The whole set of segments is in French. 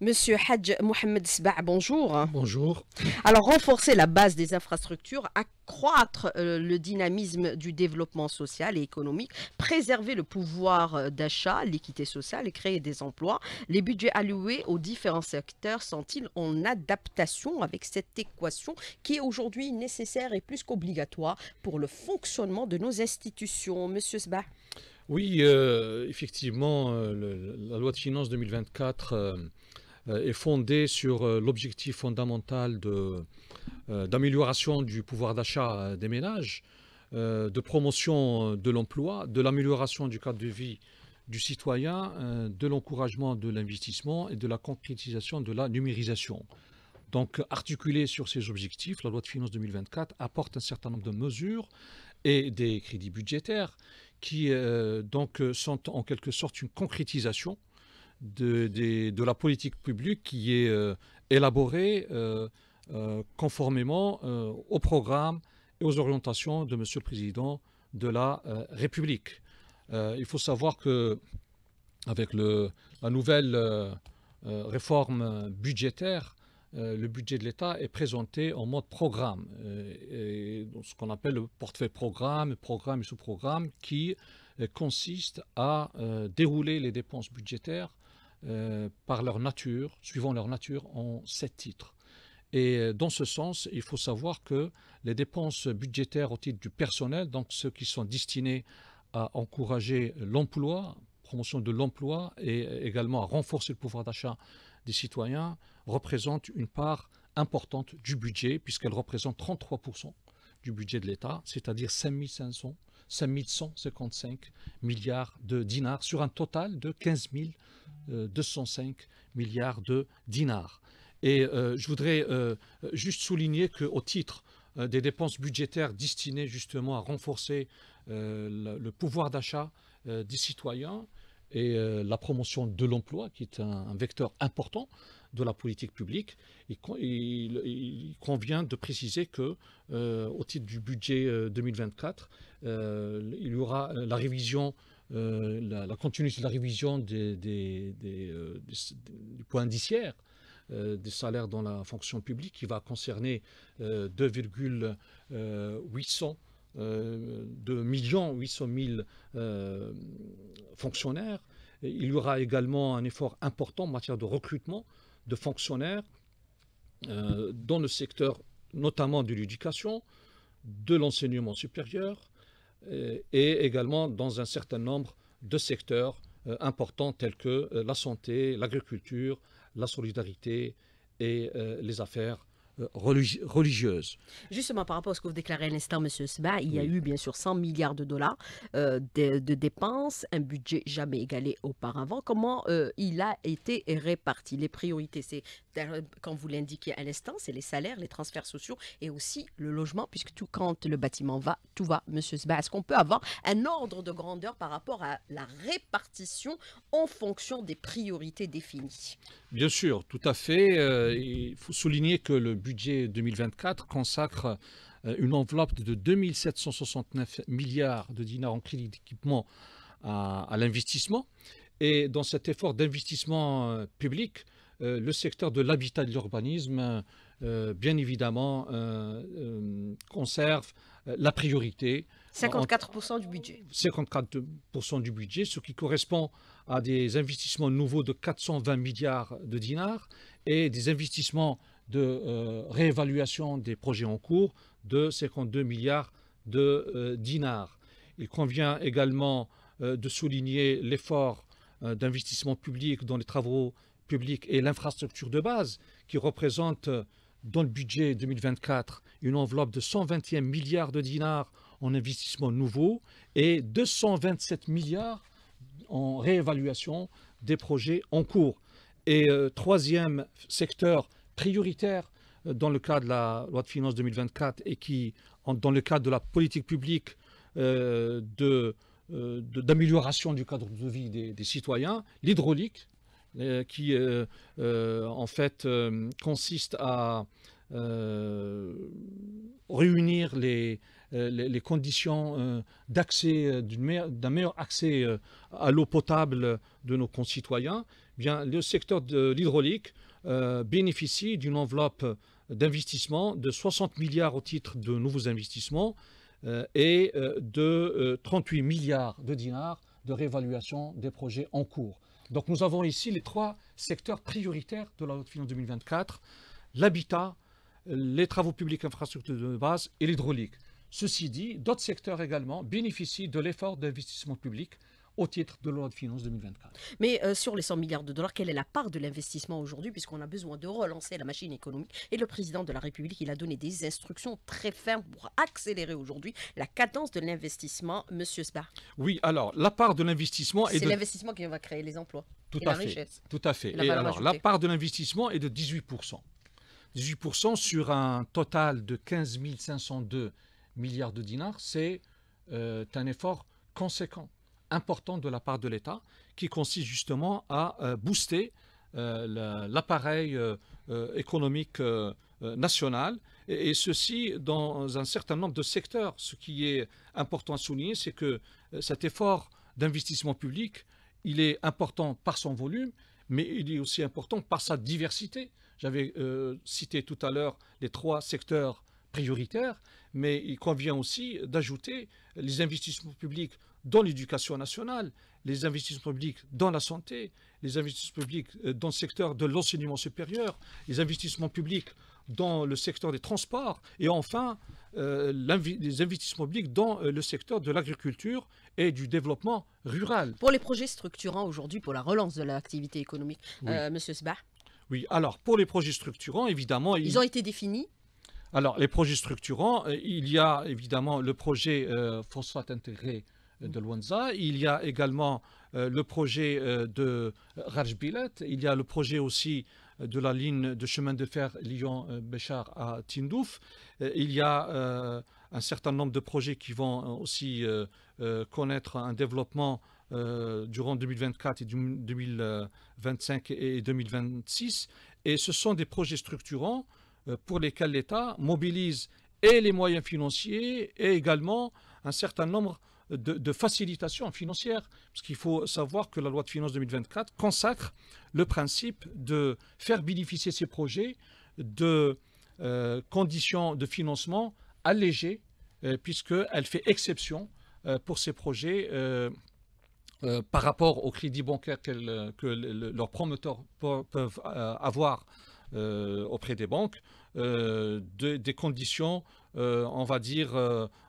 Monsieur Hadj Mohamed Sba, bonjour. Bonjour. Alors, renforcer la base des infrastructures, accroître euh, le dynamisme du développement social et économique, préserver le pouvoir euh, d'achat, l'équité sociale et créer des emplois. Les budgets alloués aux différents secteurs sont-ils en adaptation avec cette équation qui est aujourd'hui nécessaire et plus qu'obligatoire pour le fonctionnement de nos institutions Monsieur Sba. Oui, euh, effectivement, la loi de finances 2024 euh, est fondée sur euh, l'objectif fondamental euh, d'amélioration du pouvoir d'achat des ménages, de promotion de l'emploi, de l'amélioration du cadre de vie du citoyen, de l'encouragement de l'investissement et de la concrétisation de la numérisation. Donc, articulée sur ces objectifs, la loi de finances 2024 apporte un certain nombre de mesures et des crédits budgétaires qui donc sont en quelque sorte une concrétisation de, la politique publique qui est euh, élaborée euh, euh, conformément au programme et aux orientations de Monsieur le Président de la République. il faut savoir que avec la nouvelle réforme budgétaire, le budget de l'État est présenté en mode programme, ce qu'on appelle le portefeuille programme, programme et sous-programme, qui consiste à dérouler les dépenses budgétaires euh, par leur nature, suivant leur nature, en sept titres. Et euh, dans ce sens, il faut savoir que les dépenses budgétaires au titre du personnel, donc ceux qui sont destinés à encourager l'emploi, promotion de l'emploi et euh, également à renforcer le pouvoir d'achat des citoyens, représentent une part importante du budget, puisqu'elle représente 33% du budget de l'État, c'est-à-dire 5500 155 milliards de dinars sur un total de 15 205 euh, milliards de dinars. Et euh, je voudrais euh, juste souligner qu'au titre des dépenses budgétaires destinées justement à renforcer le, pouvoir d'achat des citoyens et la promotion de l'emploi, qui est un vecteur important, de la politique publique, il, il, convient de préciser que, euh, au titre du budget 2024, euh, euh, il y aura la révision, la, continuité de la révision des, points indiciaires des salaires dans la fonction publique qui va concerner 2,800 de millions 800 000 fonctionnaires. Il y aura également un effort important en matière de recrutement de fonctionnaires euh, dans le secteur notamment de l'éducation, de l'enseignement supérieur euh, et également dans un certain nombre de secteurs euh, importants tels que la santé, l'agriculture, la solidarité et les affaires euh, religieuse. Justement, par rapport à ce que vous déclarez à l'instant, M. Seba, il y a eu bien sûr 100 milliards de dollars euh, de, dépenses, un budget jamais égalé auparavant. Comment euh, il a été réparti Les priorités, c'est quand vous l'indiquez à l'instant, c'est les salaires, les transferts sociaux et aussi le logement, puisque tout quand le bâtiment va, tout va, Monsieur Est-ce qu'on peut avoir un ordre de grandeur par rapport à la répartition en fonction des priorités définies Bien sûr, tout à fait. Euh, il faut souligner que le budget 2024 consacre euh, une enveloppe de 2769 milliards de dinars en crédit d'équipement à l'investissement. Et dans cet effort d'investissement euh, public, euh, le secteur de l'habitat et de l'urbanisme, euh, euh, bien évidemment, conserve la priorité. 54% du budget. 54% du budget, ce qui correspond à des investissements nouveaux de 420 milliards de dinars et des investissements de réévaluation des projets en cours de 52 milliards de dinars. Il convient également de souligner l'effort d'investissement public dans les travaux public et l'infrastructure de base qui représente euh, dans le budget 2024 une enveloppe de 121 milliards de dinars en investissement nouveaux et 227 milliards en réévaluation des projets en cours. Et euh, troisième secteur prioritaire euh, dans le cadre de la loi de finances 2024 et qui, dans le cadre de la politique publique d'amélioration du cadre de vie des, des citoyens, l'hydraulique euh, qui euh, euh, en fait consiste à réunir les, conditions d'un meilleur accès à l'eau potable de nos concitoyens, eh bien, le secteur de l'hydraulique bénéficie d'une enveloppe d'investissement de 60 milliards au titre de nouveaux investissements et de 38 milliards de dinars de réévaluation des projets en cours. Donc nous avons ici les trois secteurs prioritaires de la loi de 2024, l'habitat, les travaux publics infrastructures de base et l'hydraulique. Ceci dit, d'autres secteurs également bénéficient de l'effort d'investissement public au titre de loi de finances 2024. Mais euh, sur les 100 milliards de dollars, quelle est la part de l'investissement aujourd'hui, puisqu'on a besoin de relancer la machine économique Et le président de la République, il a donné des instructions très fermes pour accélérer aujourd'hui la cadence de l'investissement, Monsieur Spa. Oui, alors la part de l'investissement est. C'est l'investissement qui va créer les emplois. et la Richesse. Tout à fait. Et, alors, la part de l'investissement est de 18%. 18% sur un total de 15 502 milliards de dinars, c'est euh, un effort conséquent important de la part de l'État qui consiste justement à euh, booster euh, l'appareil euh, économique national, et, ceci dans un certain nombre de secteurs. Ce qui est important à souligner, c'est que cet effort d'investissement public, il est important par son volume, mais il est aussi important par sa diversité. J'avais cité tout à l'heure les trois secteurs prioritaire, mais il convient aussi d'ajouter les investissements publics dans l'éducation nationale, les investissements publics dans la santé, les investissements publics euh, dans le secteur de l'enseignement supérieur, les investissements publics dans le secteur des transports et enfin euh, les investissements publics dans euh, le secteur de l'agriculture et du développement rural. Pour les projets structurants aujourd'hui pour la relance de l'activité économique, Monsieur Sbah. Oui, alors pour les projets structurants, évidemment... ils ont été définis alors, les projets structurants, euh, il y a évidemment le projet euh, phosphate intégré euh, de Luanza, il y a également euh, le projet de Rajbilet, il y a le projet aussi de la ligne de chemin de fer Lyon-Béchar à Tindouf, il y a un certain nombre de projets qui vont aussi connaître un développement durant 2024 et 2025 et 2026. Et ce sont des projets structurants euh, pour lesquels l'État mobilise et les moyens financiers et également un certain nombre de, facilitations financières. Parce qu'il faut savoir que la loi de finances 2024 consacre le principe de faire bénéficier ces projets de euh, conditions de financement allégées, euh, puisqu'elle fait exception pour ces projets. par rapport au crédit bancaire que leurs promoteurs peuvent avoir euh, auprès des banques euh, des conditions, euh, on va dire,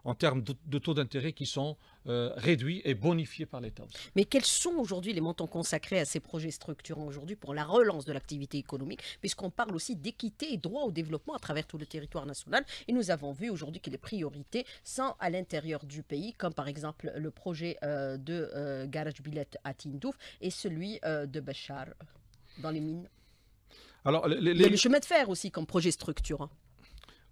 en termes de, taux d'intérêt qui sont réduits et bonifiés par l'État. Mais quels sont aujourd'hui les montants consacrés à ces projets structurants aujourd'hui pour la relance de l'activité économique, puisqu'on parle aussi d'équité et droit au développement à travers tout le territoire national. Et nous avons vu aujourd'hui que les priorités sont à l'intérieur du pays, comme par exemple le projet de Garage Billet à Tindouf et celui de Bachar dans les mines. Alors, les, le chemin de fer aussi comme projet structurant. Hein.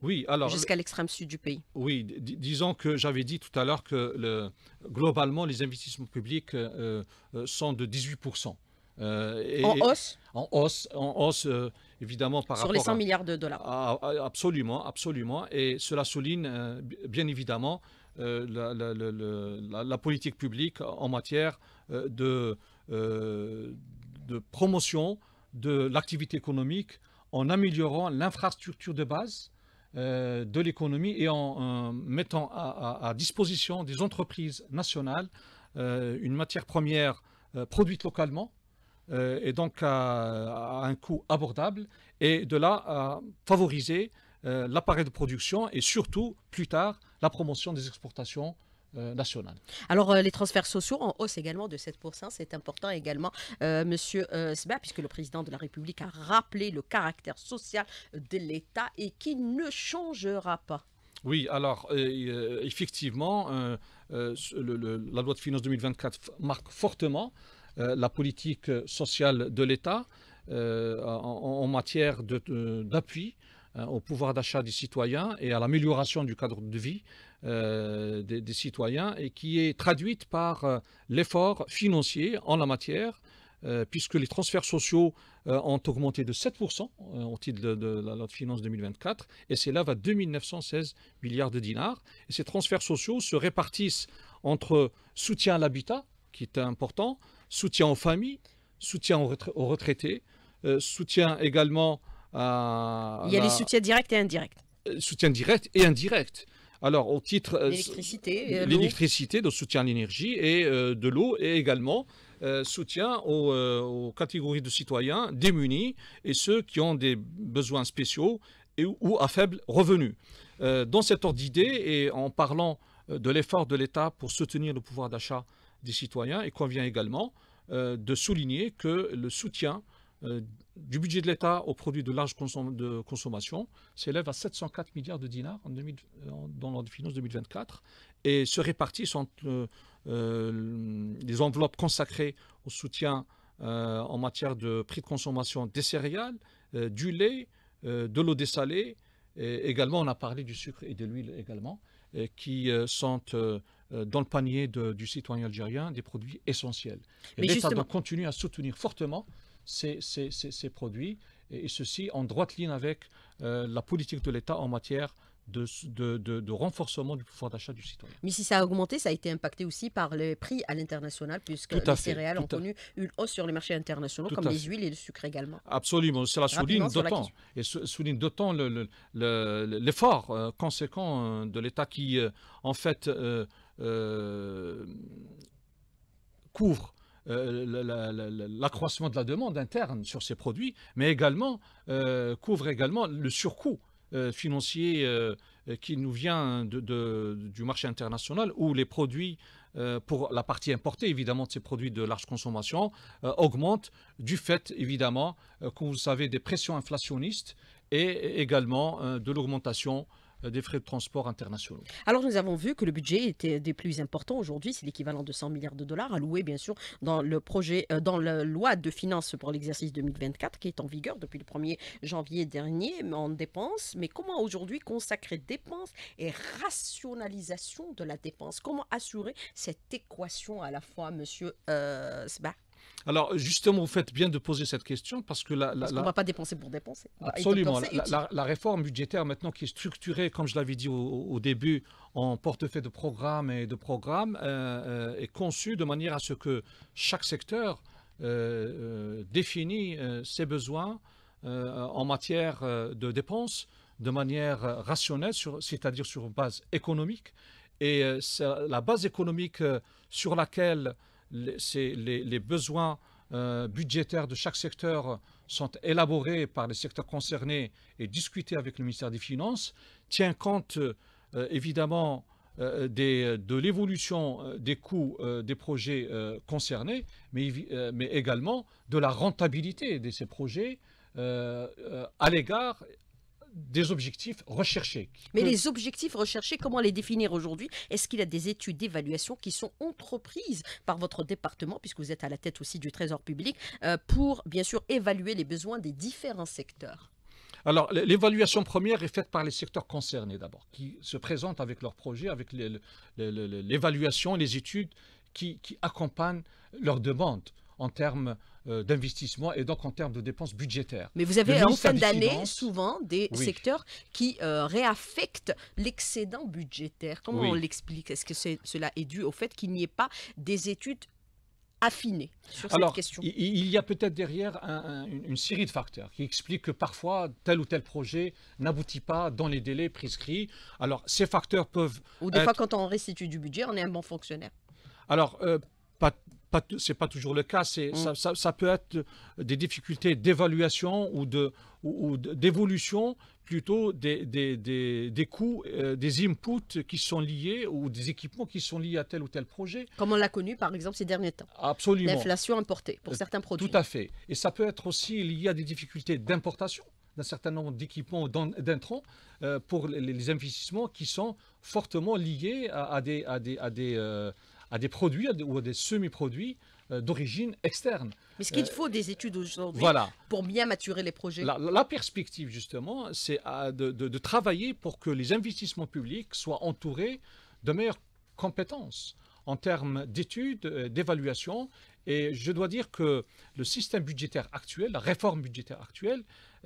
Oui, alors. Jusqu'à l'extrême sud du pays. Oui, disons que j'avais dit tout à l'heure que globalement, les investissements publics euh, euh, sont de 18%. Euh, en hausse En hausse, évidemment par Sur rapport. Sur les 100 milliards de dollars. absolument, absolument. Et cela souligne bien évidemment la, politique publique en matière de promotion de l'activité économique en améliorant l'infrastructure de base euh, de l'économie et en euh, mettant à, disposition des entreprises nationales euh, une matière première produite localement et donc à, un coût abordable et de là à favoriser l'appareil de production et surtout plus tard la promotion des exportations euh, alors, euh, les transferts sociaux en hausse également de 7%, c'est important également, euh, Monsieur Sba, puisque le président de la République a rappelé le caractère social de l'État et qui ne changera pas. Oui, alors effectivement, la loi de finances 2024 marque fortement la politique sociale de l'État en, matière d'appui hein, au pouvoir d'achat des citoyens et à l'amélioration du cadre de vie euh, des, citoyens et qui est traduite par euh, l'effort financier en la matière, euh, puisque les transferts sociaux ont augmenté de 7% au titre de, la loi de finances 2024, et va à 2 916 milliards de dinars. Et ces transferts sociaux se répartissent entre soutien à l'habitat, qui est important, soutien aux familles, soutien aux, retraités, soutien également à... Il y a les soutiens directs et indirects. Soutien direct et indirect alors, au titre. Euh, l'électricité. Euh, l'électricité, de soutien à l'énergie et euh, de l'eau, et également soutien aux, catégories de citoyens démunis et ceux qui ont des besoins spéciaux et, ou à faible revenu. dans cet ordre d'idée et en parlant de l'effort de l'État pour soutenir le pouvoir d'achat des citoyens, il convient également de souligner que le soutien euh, du budget de l'État aux produits de large de consommation s'élève à 704 milliards de dinars en de dans finance 2024 et se répartissent sont euh, euh, les enveloppes consacrées au soutien en matière de prix de consommation des céréales, du lait, de l'eau dessalée. également, on a parlé du sucre et de l'huile également, qui sont dans le panier du citoyen algérien des produits essentiels. l'État continue continuer à soutenir fortement ces, produits, et, ceci en droite ligne avec euh, la politique de l'État en matière de, de, renforcement du pouvoir d'achat du citoyen. Mais si ça a augmenté, ça a été impacté aussi par les prix à l'international, puisque les céréales ont connu une hausse sur les marchés internationaux, comme les huiles et le sucre également. Absolument, cela souligne d'autant et souligne d'autant l'effort le, euh, conséquent euh, de l'État qui, en fait, couvre euh, l'accroissement de la demande interne sur ces produits, mais également euh, couvre également le surcoût euh, financier qui nous vient de, du marché international où les produits pour la partie importée, évidemment, de ces produits de large consommation augmentent du fait, évidemment, que vous savez, des pressions inflationnistes et également de l'augmentation euh, des frais de transport internationaux. Alors nous avons vu que le budget était des plus importants aujourd'hui, c'est l'équivalent de 100 milliards de dollars alloués bien sûr dans le projet euh, dans la loi de finances pour l'exercice 2024 qui est en vigueur depuis le 1er janvier dernier en dépenses, mais comment aujourd'hui consacrer dépenses et rationalisation de la dépense Comment assurer cette équation à la fois monsieur euh, alors, justement, vous faites bien de poser cette question parce que la. la ne va pas dépenser pour dépenser. Absolument. La, réforme budgétaire maintenant qui est structurée, comme je l'avais dit au, début, en portefeuille de programmes et de programmes, euh, euh, est conçue de manière à ce que chaque secteur euh, définit ses besoins en matière de dépenses de manière rationnelle, c'est-à-dire sur base économique. Et c'est la base économique sur laquelle les, besoins euh, budgétaires de chaque secteur sont élaborés par les secteurs concernés et discutés avec le ministère des Finances, tient compte euh, évidemment euh, de l'évolution des coûts des projets concernés, mais, également de la rentabilité de ces projets à l'égard des objectifs recherchés. Mais les objectifs recherchés, comment les définir aujourd'hui Est-ce qu'il y a des études d'évaluation qui sont entreprises par votre département, puisque vous êtes à la tête aussi du Trésor public, euh, pour bien sûr évaluer les besoins des différents secteurs alors, l'évaluation première est faite par les secteurs concernés d'abord, qui se présentent avec leurs projets, avec l'évaluation, les, études qui accompagnent leurs demandes en termes euh, d'investissement et donc en termes de dépenses budgétaires. Mais vous avez en fin d'année souvent des secteurs qui euh, réaffectent l'excédent budgétaire. Comment on l'explique Est-ce que cela est dû au fait qu'il n'y ait pas des études affinées sur cette question Il y a peut-être derrière une série de facteurs qui expliquent que parfois tel ou tel projet n'aboutit pas dans les délais prescrits. Alors ces facteurs peuvent... Ou des fois quand on restitue du budget, on est un bon fonctionnaire. Alors euh, pas, c'est pas toujours le cas. Mm. ça, peut être des difficultés d'évaluation ou, de, ou, d'évolution plutôt des, des, coûts, euh, des inputs qui sont liés ou des équipements qui sont liés à tel ou tel projet. Comme on l'a connu par exemple ces derniers temps. Absolument. L'inflation importée pour euh, certains produits. Tout à fait. Et ça peut être aussi lié à des difficultés d'importation d'un certain nombre d'équipements d'intrants euh, pour les, investissements qui sont fortement liés à, des, à des produits ou à des semi-produits euh, d'origine externe. Mais ce qu'il euh, faut des études aujourd'hui voilà. pour bien maturer les projets. La, perspective, justement, c'est euh, de, de, travailler pour que les investissements publics soient entourés de meilleures compétences en termes d'études, d'évaluation. Et je dois dire que le système budgétaire actuel, la réforme budgétaire actuelle,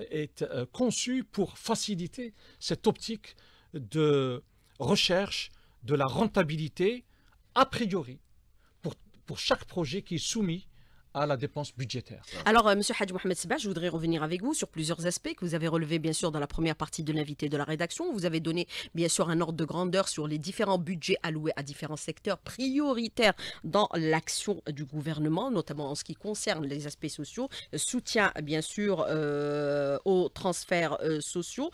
est conçu pour faciliter cette optique de recherche de la rentabilité a priori, pour, pour chaque projet qui est soumis à la dépense budgétaire. Alors, M. Euh, Monsieur Hadj Mohamed Seba, je voudrais revenir avec vous sur plusieurs aspects que vous avez relevés, bien sûr, dans la première partie de l'invité de la rédaction. Vous avez donné, bien sûr, un ordre de grandeur sur les différents budgets alloués à différents secteurs prioritaires dans l'action du gouvernement, notamment en ce qui concerne les aspects sociaux, soutien, bien sûr, euh, aux transferts euh, sociaux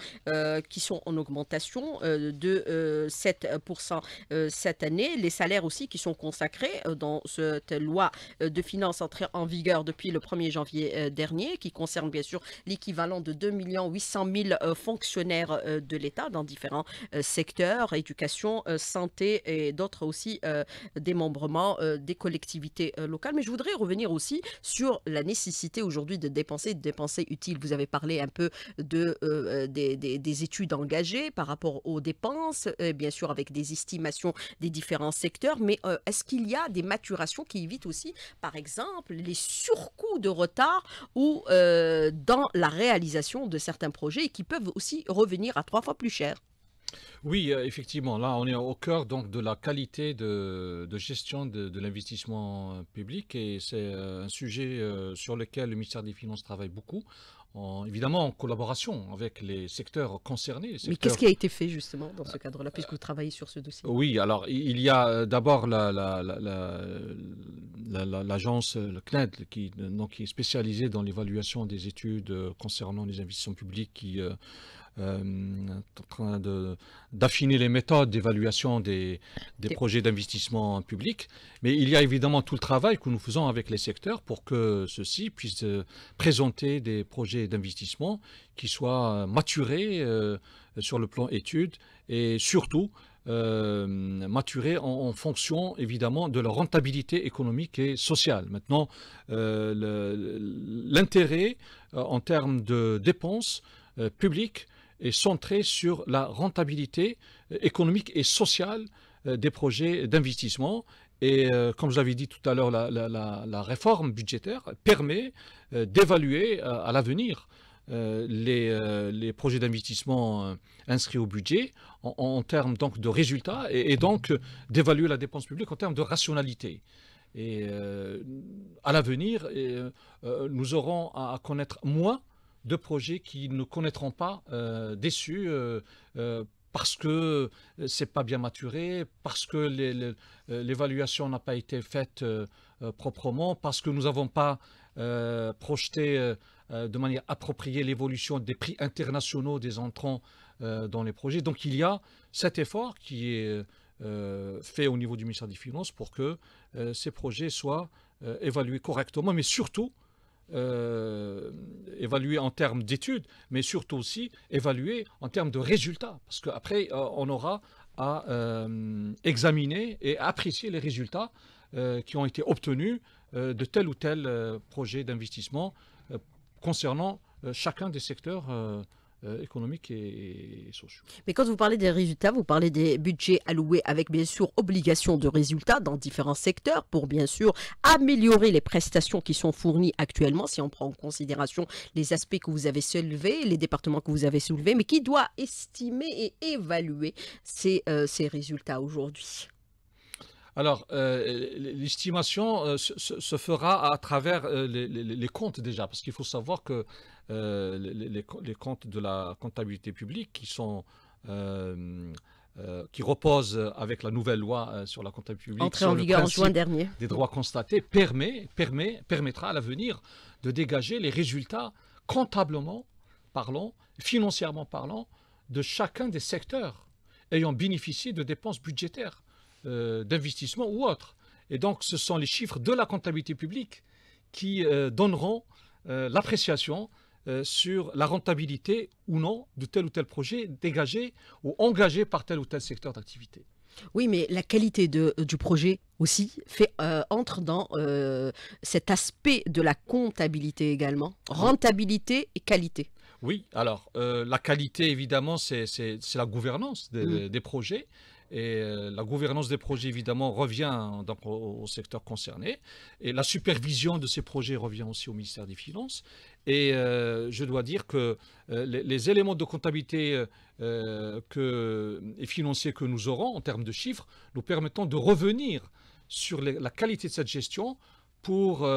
qui sont en augmentation de 7% cette année, les salaires aussi qui sont consacrés dans cette loi de finances entrée en vigueur depuis le 1er janvier euh, dernier, qui concerne bien sûr l'équivalent de 2 800 000 fonctionnaires euh, de l'État dans différents euh, secteurs, éducation, santé et d'autres aussi démembrement des collectivités locales. Mais je voudrais revenir aussi sur la nécessité aujourd'hui de dépenser, de dépenser utile. Vous avez parlé un peu de, des, études engagées par rapport aux dépenses, bien sûr avec des estimations des différents secteurs, mais est-ce qu'il y a des maturations qui évitent aussi, par exemple, les surcoûts de retard ou euh, dans la réalisation de certains projets qui peuvent aussi revenir à trois fois plus cher. Oui, euh, effectivement, là, on est au cœur donc de la qualité de, gestion de l'investissement public et c'est euh, un sujet sur lequel le ministère des Finances travaille beaucoup évidemment en collaboration avec les secteurs concernés. Mais qu'est-ce qui a été fait justement dans ce cadre-là, puisque vous travaillez sur ce dossier Oui, alors il y a euh, d'abord l'agence, euh, le CNED, qui, euh, donc, qui est spécialisée dans l'évaluation des études concernant les investissements publics qui euh, en train d'affiner les méthodes d'évaluation des, projets d'investissement public. Mais il y a évidemment tout le travail que nous faisons avec les secteurs pour que ceux-ci puissent euh, présenter des projets d'investissement qui soient euh, maturés sur le plan études et surtout maturés en, fonction évidemment de leur rentabilité économique et sociale. Maintenant, l'intérêt en termes de dépenses publiques est centrée sur la rentabilité euh, économique et sociale euh, des projets d'investissement. Et euh, comme je l'avais dit tout à l'heure, la, réforme budgétaire permet d'évaluer à l'avenir les, projets d'investissement inscrits au budget en, termes donc de résultats et, donc d'évaluer la dépense publique en termes de rationalité. Et à l'avenir, nous aurons à connaître moins de projets qui ne connaîtront pas euh, déçus euh, euh, parce que c'est pas bien maturé, parce que l'évaluation n'a pas été faite proprement, parce que nous n'avons pas projeté de manière appropriée l'évolution des prix internationaux des entrants dans les projets. Donc il y a cet effort qui est fait au niveau du ministère des Finances pour que ces projets soient évalués correctement, mais surtout euh, évaluer en termes d'études, mais surtout aussi évalué en termes de résultats, parce qu'après, euh, on aura à euh, examiner et apprécier les résultats qui ont été obtenus de tel ou tel projet d'investissement concernant chacun des secteurs euh, économiques et, sociaux. Mais quand vous parlez des résultats, vous parlez des budgets alloués avec bien sûr obligation de résultats dans différents secteurs pour bien sûr améliorer les prestations qui sont fournies actuellement, si on prend en considération les aspects que vous avez soulevés, les départements que vous avez soulevés, mais qui doit estimer et évaluer ces, euh, ces résultats aujourd'hui alors, euh, l'estimation se, fera à travers les, les, comptes déjà, parce qu'il faut savoir que euh, les, comptes de la comptabilité publique qui sont... Euh, euh, qui repose avec la nouvelle loi sur la comptabilité publique. Entrée en dernier. Des droits constatés permet, permet, permettra à l'avenir de dégager les résultats comptablement parlant, financièrement parlant, de chacun des secteurs ayant bénéficié de dépenses budgétaires, d'investissement ou autres. Et donc, ce sont les chiffres de la comptabilité publique qui donneront l'appréciation euh, sur la rentabilité ou non de tel ou tel projet dégagé ou engagé par tel ou tel secteur d'activité. Oui, mais la qualité euh, du projet aussi fait, euh, entre dans cet aspect de la comptabilité également. Rentabilité et qualité. Oui, alors la qualité, évidemment, c'est la gouvernance des mm. projets. Et euh, la gouvernance des projets, évidemment, revient au, secteur concerné. Et la supervision de ces projets revient aussi au ministère des Finances. Et euh, je dois dire que euh, les, éléments de comptabilité et financiers que nous aurons en termes de chiffres nous permettant de revenir sur la qualité de cette gestion pour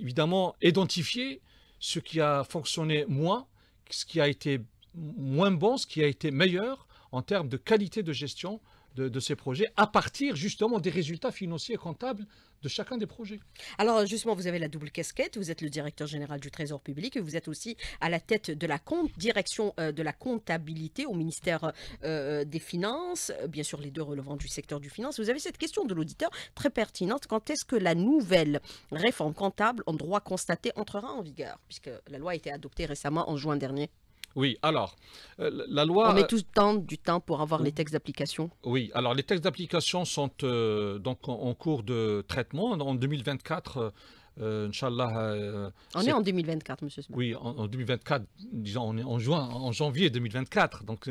évidemment identifier ce qui a fonctionné moins, ce qui a été moins bon, ce qui a été meilleur en termes de qualité de gestion de, ces projets à partir justement des résultats financiers et comptables de chacun des projets. Alors justement, vous avez la double casquette, vous êtes le directeur général du Trésor public et vous êtes aussi à la tête de la direction euh, de la comptabilité au ministère euh, des Finances, euh, bien sûr les deux relevant du secteur du finance. Vous avez cette question de l'auditeur très pertinente. Quand est-ce que la nouvelle réforme comptable en droit constaté entrera en vigueur Puisque la loi a été adoptée récemment en juin dernier. Oui, alors, euh, la loi... On met euh, le temps, du temps pour avoir les textes d'application. Oui, alors les textes d'application sont euh, donc en, cours de traitement. En 2024, on est... en 2024, monsieur Smith. Oui, en, 2024, disons, on est en, en janvier 2024. Donc,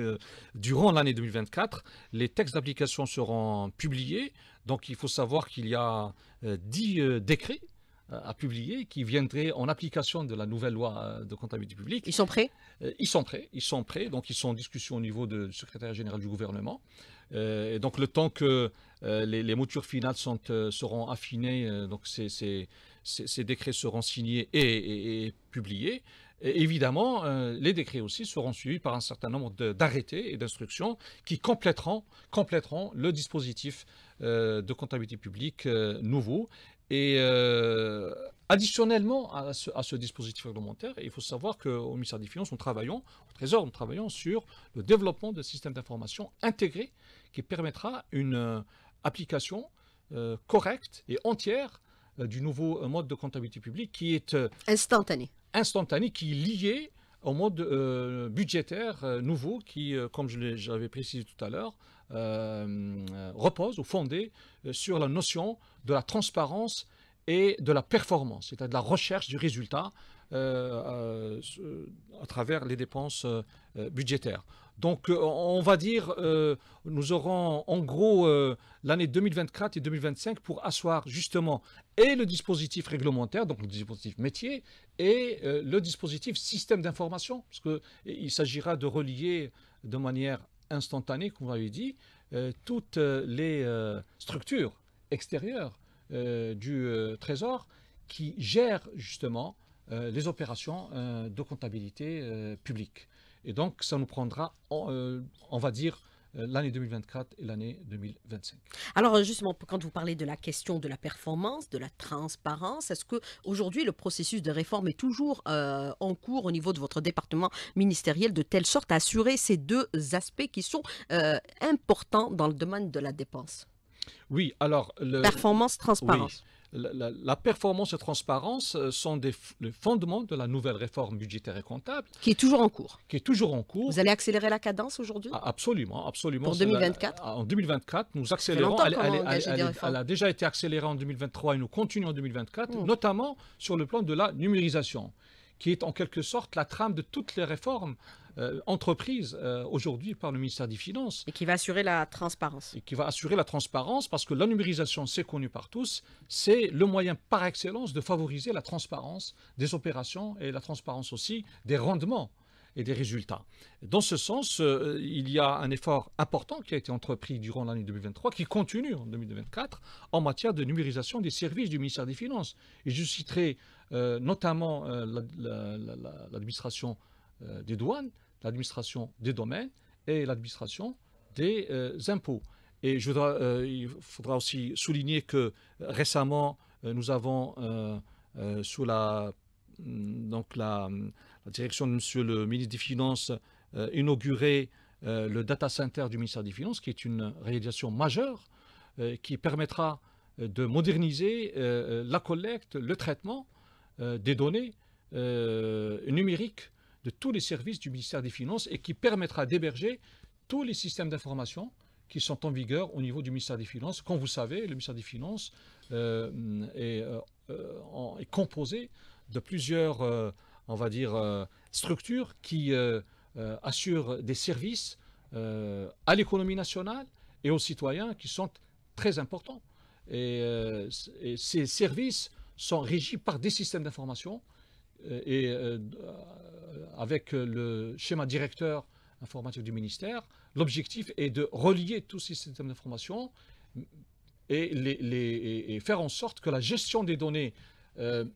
durant l'année 2024, les textes d'application seront publiés. Donc, il faut savoir qu'il y a 10 décrets euh, à publier qui viendraient en application de la nouvelle loi euh, de comptabilité publique. Ils sont prêts euh, Ils sont prêts, ils sont prêts. Donc ils sont en discussion au niveau du secrétaire général du gouvernement. et donc le temps que les, motures moutures finales seront affinées, donc ces, décrets seront signés et, publiés. Et évidemment, les décrets aussi seront suivis par un certain nombre d'arrêtés et d'instructions qui compléteront, compléteront le dispositif de comptabilité publique nouveau et euh, additionnellement à ce, dispositif réglementaire, il faut savoir qu'au ministère des Finances, nous travaillons, au Trésor, nous travaillons sur le développement d'un système d'information intégré qui permettra une euh, application euh, correcte et entière du nouveau mode de comptabilité publique qui est instantané. Instantané, qui est lié au mode budgétaire nouveau qui, comme je l'avais précisé tout à l'heure, euh, euh, repose ou fondée euh, sur la notion de la transparence et de la performance, c'est-à-dire de la recherche du résultat à, travers les dépenses budgétaires. Donc on va dire, nous aurons en gros l'année 2024 et 2025 pour asseoir justement et le dispositif réglementaire, donc le dispositif métier, et le dispositif système d'information, parce il s'agira de relier de manière instantané comme vous l'avez dit, euh, toutes euh, les euh, structures extérieures du Trésor qui gèrent justement les opérations de comptabilité publique. Et donc, ça nous prendra, on va dire, euh, l'année 2024 et l'année 2025. Alors euh, justement, quand vous parlez de la question de la performance, de la transparence, est-ce que aujourd'hui le processus de réforme est toujours euh, en cours au niveau de votre département ministériel de telle sorte à assurer ces deux aspects qui sont importants dans le domaine de la dépense Oui, alors le... performance, transparence la, performance et transparence euh, sont des, les fondements de la nouvelle réforme budgétaire et comptable. Qui est toujours en cours. Qui est toujours en cours. Vous allez accélérer la cadence aujourd'hui ah, Absolument, absolument. Pour 2024 ah, En 2024, nous accélérons. Elle, a déjà été accélérée en 2023 et nous continuons en 2024, mmh. notamment sur le plan de la numérisation qui est en quelque sorte la trame de toutes les réformes euh, entreprises euh, aujourd'hui par le ministère des Finances. Et qui va assurer la transparence. Et qui va assurer la transparence parce que la numérisation, c'est connu par tous, c'est le moyen par excellence de favoriser la transparence des opérations et la transparence aussi des rendements et des résultats. Dans ce sens, euh, il y a un effort important qui a été entrepris durant l'année 2023, qui continue en 2024, en matière de numérisation des services du ministère des Finances. Et je citerai euh, notamment euh, l'administration des douanes, l'administration des domaines et l'administration des impôts. Et je il faudra aussi souligner que récemment, nous avons, sous la, donc la, la direction de M. le ministre des Finances euh, euh, le data center du ministère des Finances, qui est une réalisation majeure euh, qui permettra euh, de moderniser la collecte, le traitement des données numériques de tous les services du ministère des Finances et qui permettra d'héberger tous les systèmes d'information qui sont en vigueur au niveau du ministère des Finances. Comme vous savez, le ministère des Finances est, composé de plusieurs on va dire, euh, structure qui euh, euh, assure des services à l'économie nationale et aux citoyens qui sont très importants. Et, ces services sont régis par des systèmes d'information et avec le schéma directeur informatique du ministère, l'objectif est de relier tous ces systèmes d'information et, les, faire en sorte que la gestion des données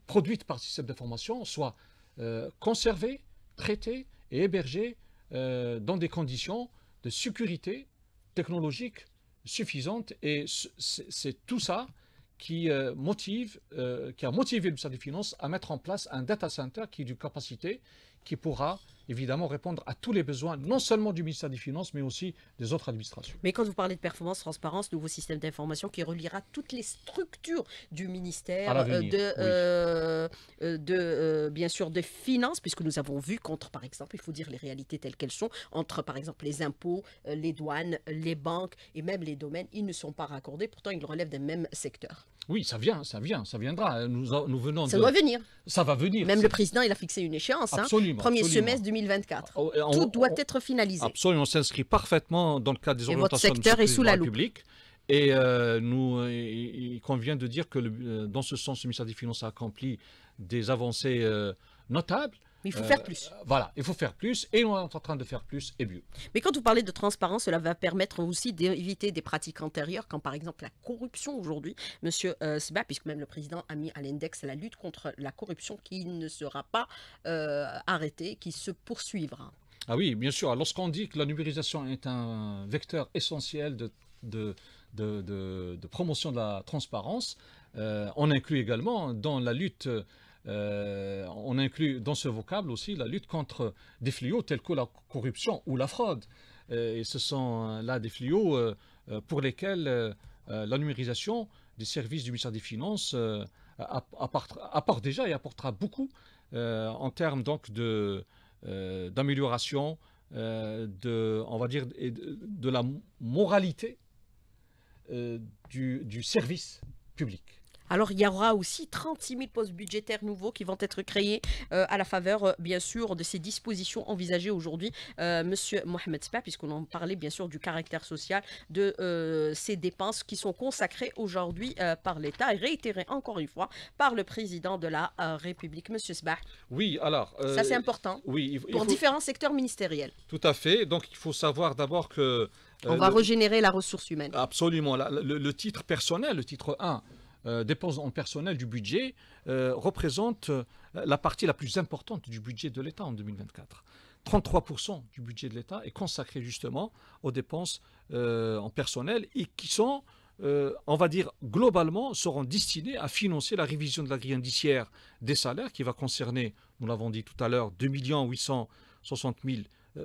produites par ces systèmes d'information soit euh, conserver, traiter et héberger euh, dans des conditions de sécurité technologique suffisantes Et c'est tout ça qui, euh, motive, qui a motivé le ministère des Finances à mettre en place un data center qui a une capacité qui pourra évidemment répondre à tous les besoins, non seulement du ministère des Finances, mais aussi des autres administrations. Mais quand vous parlez de performance, transparence, nouveau système d'information qui reliera toutes les structures du ministère, euh, de, euh, euh, bien sûr des finances, puisque nous avons vu contre, par exemple, il faut dire les réalités telles qu'elles sont, entre par exemple les impôts, les douanes, les banques et même les domaines, ils ne sont pas raccordés, pourtant ils relèvent des mêmes secteurs. Oui, ça vient, ça vient, ça viendra. Nous, nous venons. Ça doit venir. Ça va venir. Même le président, il a fixé une échéance. Hein. Absolument. Premier semestre 2020. 2024. Tout doit être finalisé. Absolument, on s'inscrit parfaitement dans le cadre des orientations votre secteur sous la loupe. Et euh, nous, il convient de dire que euh, dans ce sens, le ministère des Finances a accompli des avancées euh, notables. Mais il faut euh, faire plus. Voilà, il faut faire plus et on est en train de faire plus et mieux. Mais quand vous parlez de transparence, cela va permettre aussi d'éviter des pratiques antérieures, comme par exemple la corruption aujourd'hui, Monsieur euh, Seba, puisque même le président a mis à l'index la lutte contre la corruption qui ne sera pas euh, arrêtée, qui se poursuivra. Ah oui, bien sûr. Lorsqu'on dit que la numérisation est un vecteur essentiel de promotion de la transparence, on inclut également dans la lutte euh, on inclut dans ce vocable aussi la lutte contre des fléaux tels que la corruption ou la fraude. Euh, et ce sont euh, là des fléaux pour lesquels la numérisation des services du ministère des Finances apporte, déjà et apportera beaucoup en termes donc de, d'amélioration de, on va dire, de, la moralité du service public. Alors, il y aura aussi 36 000 postes budgétaires nouveaux qui vont être créés euh, à la faveur, euh, bien sûr, de ces dispositions envisagées aujourd'hui, euh, Monsieur Mohamed Spa, puisqu'on en parlait, bien sûr, du caractère social de ces dépenses qui sont consacrées aujourd'hui par l'État et réitérées encore une fois par le président de la République, Monsieur Spa. Oui, alors... Ça, c'est important oui, pour différents secteurs ministériels. Tout à fait. Donc, il faut savoir d'abord que... On va régénérer la ressource humaine. Absolument. le, le, titre personnel, le titre 1, euh, dépenses en personnel du budget euh, représentent euh, la partie la plus importante du budget de l'État en 2024. 33% du budget de l'État est consacré justement aux dépenses en personnel et qui sont on va dire, globalement, seront destinées à financer la révision de la grille indiciaire des salaires qui va concerner, nous l'avons dit tout à l'heure, 2 860 000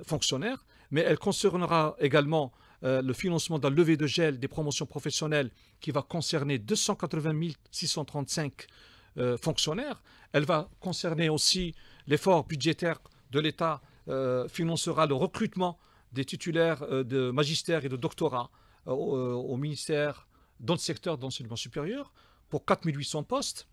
fonctionnaires, mais elle concernera également euh, le financement d'un levée de gel des promotions professionnelles qui va concerner 280 635 euh, fonctionnaires. Elle va concerner aussi l'effort budgétaire de l'État euh, financera le recrutement des titulaires de magistères et de doctorats au ministère dans le secteur d'enseignement supérieur pour 800 postes.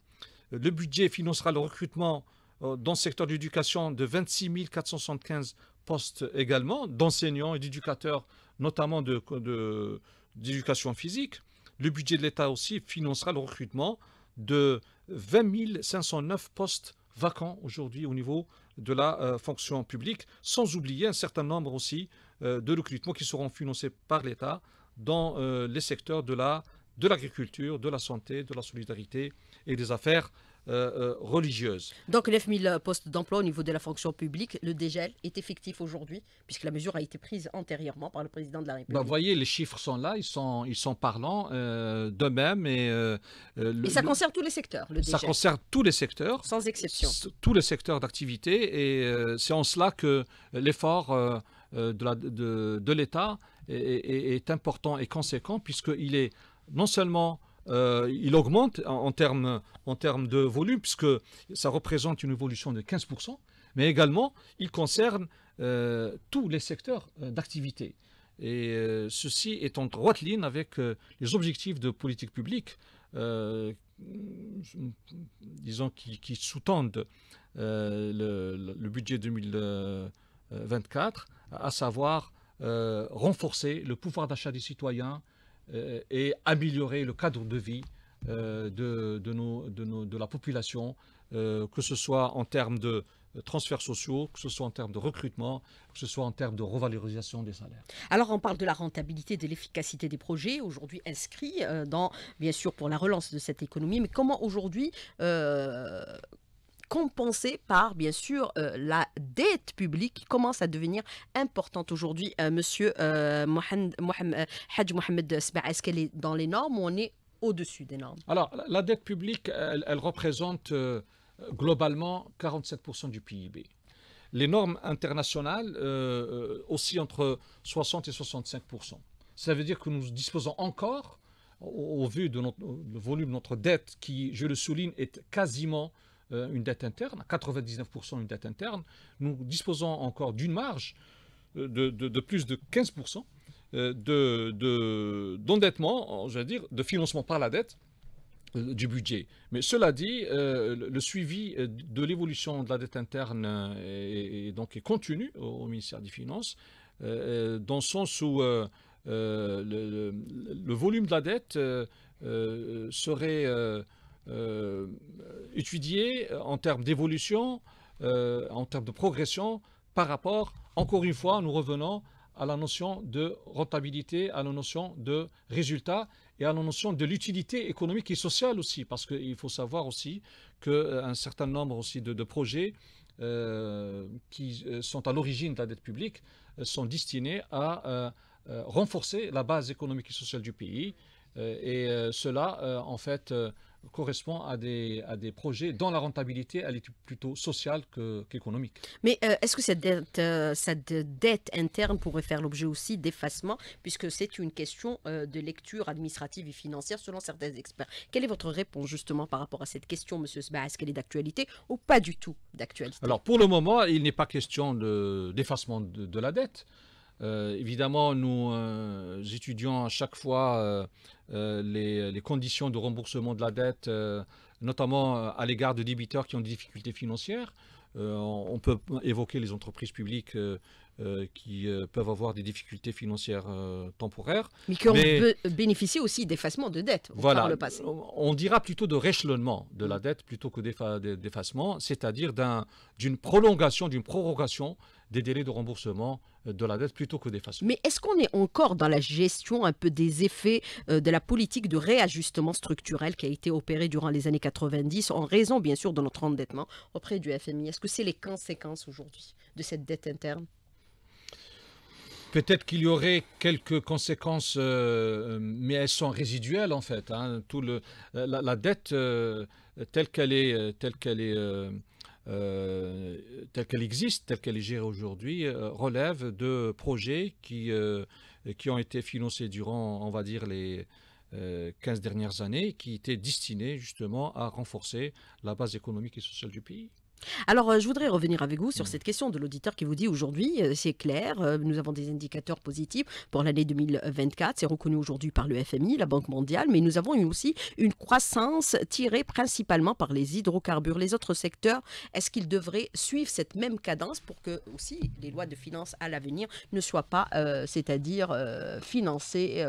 Le budget financera le recrutement dans le secteur de l'éducation de 26 475 postes également, d'enseignants et d'éducateurs notamment d'éducation physique, le budget de l'État aussi financera le recrutement de 20 509 postes vacants aujourd'hui au niveau de la euh, fonction publique, sans oublier un certain nombre aussi euh, de recrutements qui seront financés par l'État dans euh, les secteurs de la de l'agriculture, de la santé, de la solidarité et des affaires euh, euh, religieuse. religieuses. Donc 9000 postes d'emploi au niveau de la fonction publique, le dégel est effectif aujourd'hui, puisque la mesure a été prise antérieurement par le président de la bah, République. Vous voyez, les chiffres sont là, ils sont, ils sont parlants euh, d'eux-mêmes. Et, ça concerne tous les secteurs, le dégel. Ça concerne tous les secteurs. Sans exception. Tous les secteurs d'activité, et c'est en cela que l'effort de l'État de, est, est important et conséquent, puisqu'il est non seulement euh, il augmente en, en termes de volume, puisque ça représente une évolution de 15%, mais également, il concerne euh, tous les secteurs euh, d'activité. Et ceci est en droite ligne avec les objectifs de politique publique, disons, qui, sous-tendent le, le, budget 2024, à savoir renforcer le pouvoir d'achat des citoyens, euh, et améliorer le cadre de vie euh, de, nos, de, la population, euh, que ce soit en termes de transferts sociaux, que ce soit en termes de recrutement, que ce soit en termes de revalorisation des salaires. Alors on parle de la rentabilité, de l'efficacité des projets aujourd'hui inscrits dans, bien sûr, pour la relance de cette économie, mais comment aujourd'hui, compensé par, bien sûr, euh, la dette publique qui commence à devenir importante aujourd'hui. Euh, monsieur euh, euh Mohamed, Mohamed, est-ce qu'elle est dans les normes ou on est au-dessus des normes Alors, la dette publique, elle, représente globalement 47% du PIB. Les normes internationales aussi entre 60 et 65%. Ça veut dire que nous disposons encore, au, vu de notre, volume de notre dette, qui, je le souligne, est quasiment euh, une dette interne, 99% une dette interne. Nous disposons encore d'une marge euh, de, de, plus de 15% euh, d'endettement, de, je veux dire, de financement par la dette du budget. Mais cela dit, le suivi de l'évolution de la dette interne est, donc est continu au, ministère des Finances, dans le sens où le, volume de la dette serait euh, étudié euh, en termes d'évolution, euh, en termes de progression par rapport, encore une fois, nous revenons à la notion de rentabilité, à la notion de résultat et à la notion de l'utilité économique et sociale aussi, parce qu'il faut savoir aussi qu'un certain nombre aussi de, projets qui sont à l'origine de la dette publique sont destinés à renforcer la base économique et sociale du pays. et cela, en fait, correspond à des, à des projets dont la rentabilité elle est plutôt sociale qu'économique. Mais euh, est-ce que cette dette, euh, cette dette interne pourrait faire l'objet aussi d'effacement, puisque c'est une question euh, de lecture administrative et financière selon certains experts Quelle est votre réponse justement par rapport à cette question, M. Sba Est-ce qu'elle est d'actualité ou pas du tout d'actualité Alors pour le moment, il n'est pas question d'effacement de, la dette. Euh, évidemment, nous euh, étudions à chaque fois euh, les, conditions de remboursement de la dette, notamment à l'égard de débiteurs qui ont des difficultés financières. on peut évoquer les entreprises publiques qui peuvent avoir des difficultés financières temporaires. Mais qui ont bénéficié aussi d'effacement de dette voilà, par le passé. On dira plutôt de réchelonnement de la dette plutôt que d'effacement, c'est-à-dire d'une prolongation, d'une prorogation des délais de remboursement euh, de la dette plutôt que des façons. Mais est-ce qu'on est encore dans la gestion un peu des effets euh, de la politique de réajustement structurel qui a été opérée durant les années 90 en raison bien sûr de notre endettement auprès du FMI Est-ce que c'est les conséquences aujourd'hui de cette dette interne Peut-être qu'il y aurait quelques conséquences, euh, mais elles sont résiduelles en fait. Hein. la, dette telle qu'elle est, telle qu'elle est euh, telle qu'elle existe, telle qu'elle est gérée aujourd'hui, euh, relève de projets qui, euh, qui ont été financés durant, on va dire, les 15 dernières années, qui étaient destinés justement à renforcer la base économique et sociale du pays. Alors, euh, je voudrais revenir avec vous sur cette question de l'auditeur qui vous dit aujourd'hui, euh, c'est clair, euh, nous avons des indicateurs positifs pour l'année 2024, c'est reconnu aujourd'hui par le FMI, la Banque mondiale, mais nous avons eu aussi une croissance tirée principalement par les hydrocarbures. Les autres secteurs, est-ce qu'ils devraient suivre cette même cadence pour que aussi les lois de finances à l'avenir ne soient pas, c'est-à-dire financées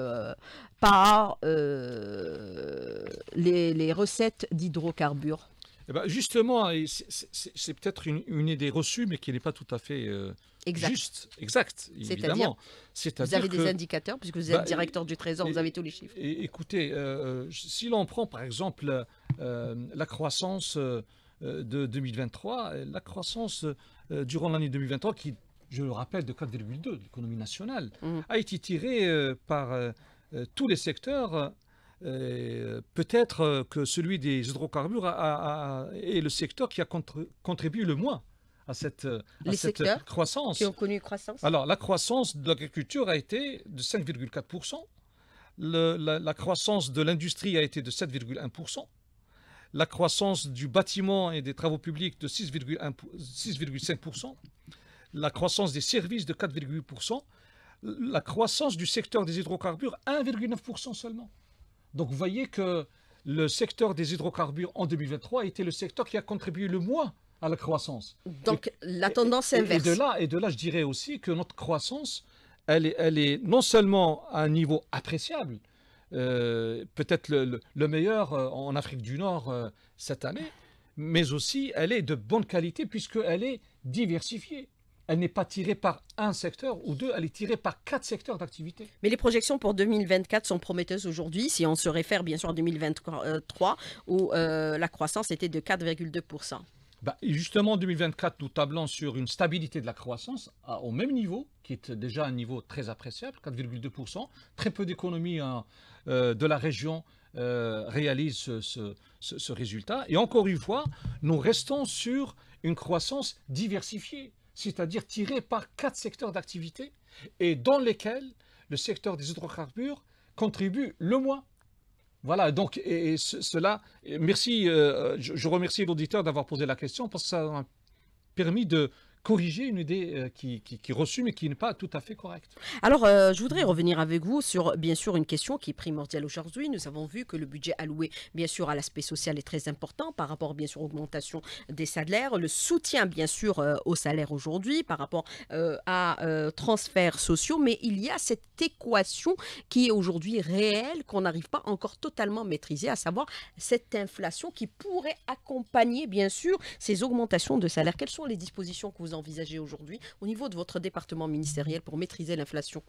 par les recettes d'hydrocarbures eh ben justement, c'est peut-être une, idée reçue, mais qui n'est pas tout à fait euh, juste. exact. juste, évidemment. C'est-à-dire Vous avez des indicateurs, puisque vous êtes bah, directeur du Trésor, vous avez tous les chiffres. Et, écoutez, euh, euh, si l'on prend par exemple la croissance de 2023, la croissance durant l'année 2023, qui, je le rappelle, de 4,2 de l'économie nationale, mmh. a été tirée par tous les secteurs euh, peut-être euh, que celui des hydrocarbures est le secteur qui a contribué le moins à cette, euh, à croissance. Qui ont connu croissance. Alors, la croissance de l'agriculture a été de 5,4%. La, la, croissance de l'industrie a été de 7,1%. La croissance du bâtiment et des travaux publics de 6,5%. La croissance des services de 4,8%. La croissance du secteur des hydrocarbures, 1,9% seulement. Donc vous voyez que le secteur des hydrocarbures en 2023 a été le secteur qui a contribué le moins à la croissance. Donc la tendance inverse. Et, de là, et de là, je dirais aussi que notre croissance, elle est, non seulement à un niveau appréciable, euh, peut-être le, meilleur euh, en Afrique du Nord euh, cette année, mais aussi elle est de bonne qualité puisqu'elle est diversifiée elle n'est pas tirée par un secteur ou deux, elle est tirée par quatre secteurs d'activité. Mais les projections pour 2024 sont prometteuses aujourd'hui, si on se réfère bien sûr à 2023, où euh, la croissance était de 4,2%. Bah, justement, en justement, 2024, nous tablons sur une stabilité de la croissance au même niveau, qui est déjà un niveau très appréciable, 4,2%. Très peu d'économies hein, euh, de la région euh, réalisent ce résultat. Et encore une fois, nous restons sur une croissance diversifiée c'est-à-dire tiré par quatre secteurs d'activité et dans lesquels le secteur des hydrocarbures contribue le moins. Voilà, donc et, cela, merci, euh, je, je, remercie l'auditeur d'avoir posé la question parce que ça a permis de, corriger une idée euh, qui, qui, qui est reçue mais qui n'est pas tout à fait correcte. Alors, euh, je voudrais revenir avec vous sur, bien sûr, une question qui est primordiale aujourd'hui. Nous avons vu que le budget alloué, bien sûr, à l'aspect social est très important par rapport, bien sûr, à l'augmentation des salaires, le soutien, bien sûr, au euh, aux salaires aujourd'hui par rapport à transferts sociaux, mais il y a cette équation qui est aujourd'hui réelle, qu'on n'arrive pas encore totalement à maîtriser, à savoir cette inflation qui pourrait accompagner, bien sûr, ces augmentations de salaires. Quelles sont les dispositions que vous envisagé aujourd'hui au niveau de votre département ministériel pour maîtriser l'inflation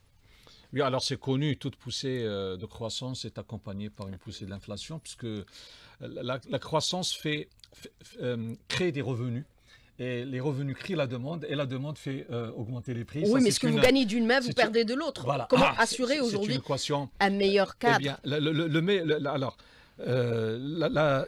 oui, alors c'est connu, toute poussée euh, de croissance est accompagnée par une poussée de l'inflation, puisque euh, la, croissance fait, euh, créer des revenus et les revenus créent la demande et la demande fait augmenter les prix. Oui, mais ce que vous gagnez d'une main, vous perdez de l'autre. Voilà. Comment ah, assurer aujourd'hui un meilleur eh cadre bien, alors,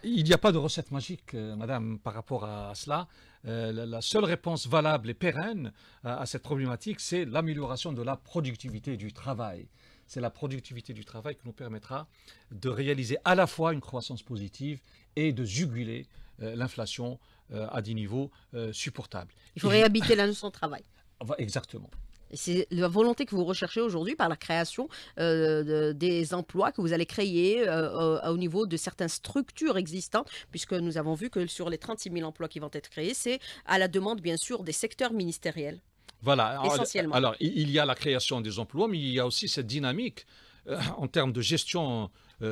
il n'y a pas de recette magique, madame, par rapport à cela. Euh, la seule réponse valable et pérenne à cette problématique, c'est l'amélioration de la productivité du travail c'est la productivité du travail qui nous permettra de réaliser à la fois une croissance positive et de juguler euh, l'inflation euh, à des niveaux supportables. Il faut réhabiter la notion de travail. Exactement c'est la volonté que vous recherchez aujourd'hui par la création euh, des emplois que vous allez créer euh, au, niveau de certaines structures existantes, puisque nous avons vu que sur les 36 000 emplois qui vont être créés, c'est à la demande, bien sûr, des secteurs ministériels. Voilà, essentiellement. Alors, il y a la création des emplois, mais il y a aussi cette dynamique euh, en termes de gestion et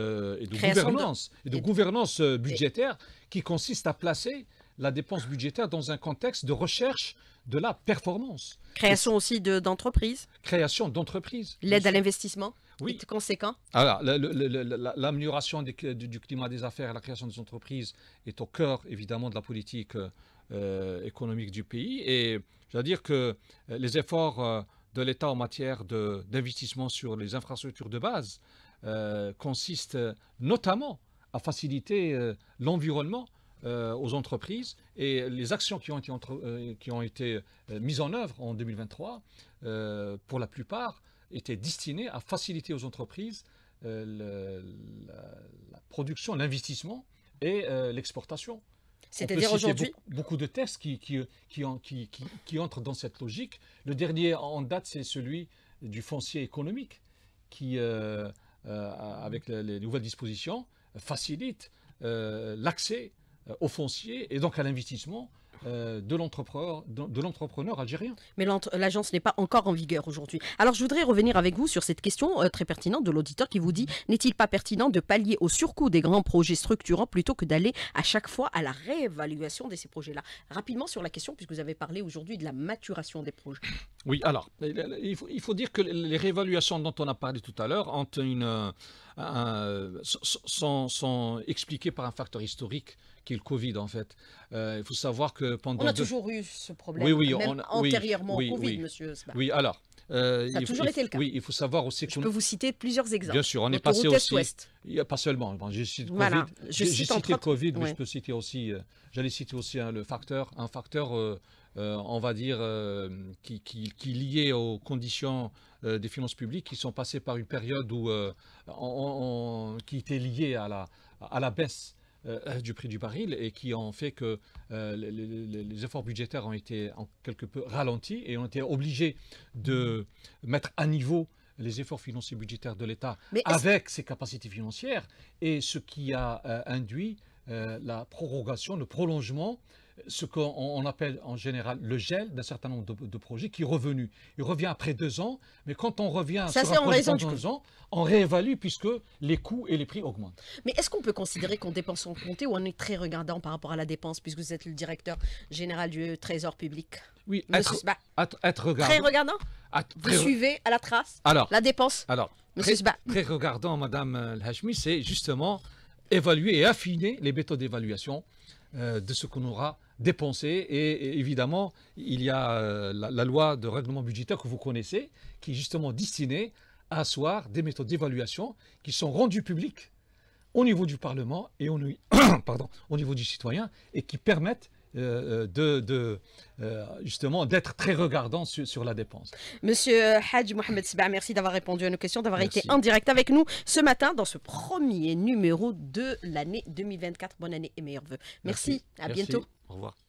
de gouvernance, gouvernance budgétaire qui consiste à placer la dépense budgétaire dans un contexte de recherche de la performance. Création aussi d'entreprises. Création d'entreprises. L'aide à l'investissement oui. conséquent. Alors, l'amélioration du, climat des affaires et la création des entreprises est au cœur, évidemment, de la politique euh, économique du pays. Et je dois dire que euh, les efforts euh, de l'État en matière d'investissement sur les infrastructures de base consistent notamment à faciliter l'environnement euh, aux entreprises et les actions qui ont été, euh, qui ont été euh, mises en œuvre en 2023, pour la plupart, étaient destinées à faciliter aux entreprises la, production, l'investissement et l'exportation. C'est-à-dire aujourd'hui beaucoup, de tests qui, qui, qui, entrent dans cette logique. Le dernier en date, c'est celui du foncier économique qui, avec les, les nouvelles dispositions, facilite l'accès euh, au foncier et donc à l'investissement euh, de l'entrepreneur algérien. Mais l'agence n'est pas encore en vigueur aujourd'hui. Alors je voudrais revenir avec vous sur cette question euh, très pertinente de l'auditeur qui vous dit n'est-il pas pertinent de pallier au surcoût des grands projets structurants plutôt que d'aller à chaque fois à la réévaluation de ces projets-là Rapidement sur la question, puisque vous avez parlé aujourd'hui de la maturation des projets. Oui, alors il faut, dire que les réévaluations dont on a parlé tout à l'heure sont expliquées par un facteur historique qui est le Covid, en fait. Euh, il faut savoir que pendant... On a toujours eu ce problème, oui, oui, même antérieurement au Covid, monsieur Oui, alors... Euh, ça a toujours été le cas. Oui, il faut savoir aussi que... Je peux vous citer plusieurs exemples. Bien sûr, on est passé aussi... Ouest. Il a pas seulement, bon, j'ai cité le Covid, je cite Covid mais je peux citer aussi... Euh, j'allais citer aussi hein, le facteur, un facteur... on va dire, qui, qui, lié aux conditions des finances publiques qui sont passées par une période où, qui était liée à la, à la baisse euh, euh, du prix du baril et qui ont fait que euh, les, efforts budgétaires ont été en quelque peu ralentis et ont été obligés de mm. mettre à niveau les efforts financiers budgétaires de l'État avec ses capacités financières et ce qui a induit la prorogation, le prolongement ce qu'on appelle en général le gel d'un certain nombre de, projets qui est revenu. Il revient après deux ans, mais quand on revient Ça, deux ans, on réévalue puisque les coûts et les prix augmentent. Mais est-ce qu'on peut considérer qu'on dépense en compté ou on est très regardant par rapport à la dépense puisque vous êtes le directeur général du Trésor public Oui, Monsieur, être, regardant. Très regardant Vous suivez à la trace la dépense Alors, très, très regardant, Madame euh, Hachmi, c'est justement évaluer et affiner les méthodes d'évaluation euh, de ce qu'on aura dépenser. Et, évidemment, il y a euh, la, loi de règlement budgétaire que vous connaissez, qui est justement destinée à asseoir des méthodes d'évaluation qui sont rendues publiques au niveau du Parlement et pardon, au niveau du citoyen et qui permettent euh, euh, de, euh, justement d'être très regardant sur, la dépense. Monsieur Hadj Mohamed Sibah, merci d'avoir répondu à nos questions, d'avoir été en direct avec nous ce matin dans ce premier numéro de l'année 2024. Bonne année et meilleurs voeux. Merci, à bientôt. Au revoir.